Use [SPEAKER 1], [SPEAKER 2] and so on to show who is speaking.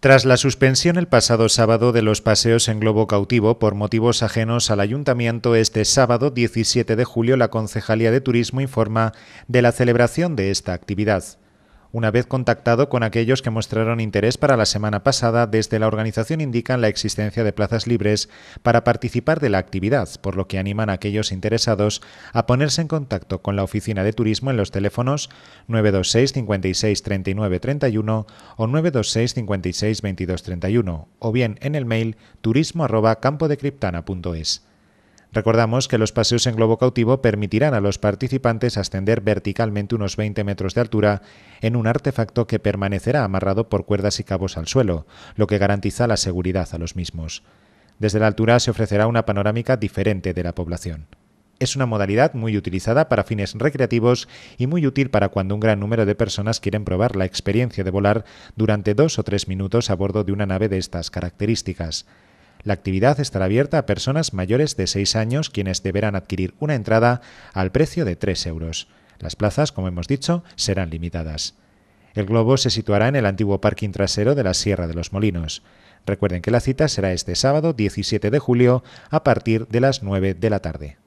[SPEAKER 1] Tras la suspensión el pasado sábado de los paseos en globo cautivo por motivos ajenos al ayuntamiento, este sábado 17 de julio la Concejalía de Turismo informa de la celebración de esta actividad una vez contactado con aquellos que mostraron interés para la semana pasada, desde la organización indican la existencia de plazas libres para participar de la actividad, por lo que animan a aquellos interesados a ponerse en contacto con la Oficina de Turismo en los teléfonos 926 56 39 31 o 926 56 o bien en el mail turismo@campodecriptana.es. Recordamos que los paseos en globo cautivo permitirán a los participantes ascender verticalmente unos 20 metros de altura en un artefacto que permanecerá amarrado por cuerdas y cabos al suelo, lo que garantiza la seguridad a los mismos. Desde la altura se ofrecerá una panorámica diferente de la población. Es una modalidad muy utilizada para fines recreativos y muy útil para cuando un gran número de personas quieren probar la experiencia de volar durante dos o tres minutos a bordo de una nave de estas características. La actividad estará abierta a personas mayores de 6 años quienes deberán adquirir una entrada al precio de 3 euros. Las plazas, como hemos dicho, serán limitadas. El globo se situará en el antiguo parking trasero de la Sierra de los Molinos. Recuerden que la cita será este sábado 17 de julio a partir de las 9 de la tarde.